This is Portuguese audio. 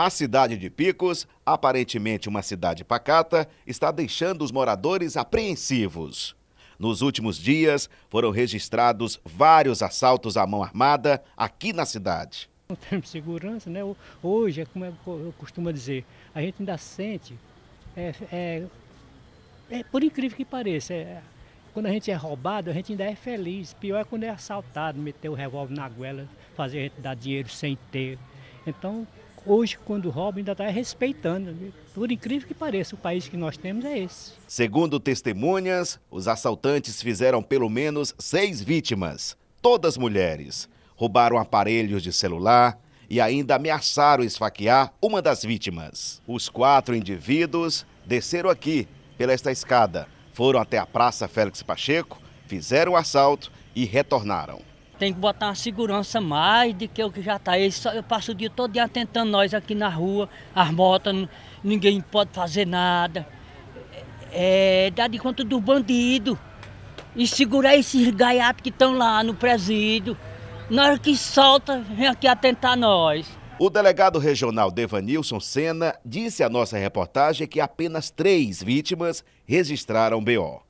A cidade de Picos, aparentemente uma cidade pacata, está deixando os moradores apreensivos. Nos últimos dias, foram registrados vários assaltos à mão armada aqui na cidade. Em termos de segurança, né? hoje, é como eu costumo dizer, a gente ainda sente, é, é, é, por incrível que pareça, é, quando a gente é roubado, a gente ainda é feliz. Pior é quando é assaltado, meter o revólver na goela, fazer a gente dar dinheiro sem ter. Então, hoje, quando rouba, ainda está respeitando. Por incrível que pareça, o país que nós temos é esse. Segundo testemunhas, os assaltantes fizeram pelo menos seis vítimas, todas mulheres. Roubaram aparelhos de celular e ainda ameaçaram esfaquear uma das vítimas. Os quatro indivíduos desceram aqui, pela esta escada, foram até a Praça Félix Pacheco, fizeram o assalto e retornaram. Tem que botar uma segurança mais do que o que já está. aí. Eu passo o dia todo dia nós aqui na rua, as motos, ninguém pode fazer nada. É, é dá de conta do bandido. E segurar esses gaiatos que estão lá no presídio. Na hora que solta, vem aqui atentar nós. O delegado regional Devanilson Sena disse à nossa reportagem que apenas três vítimas registraram BO.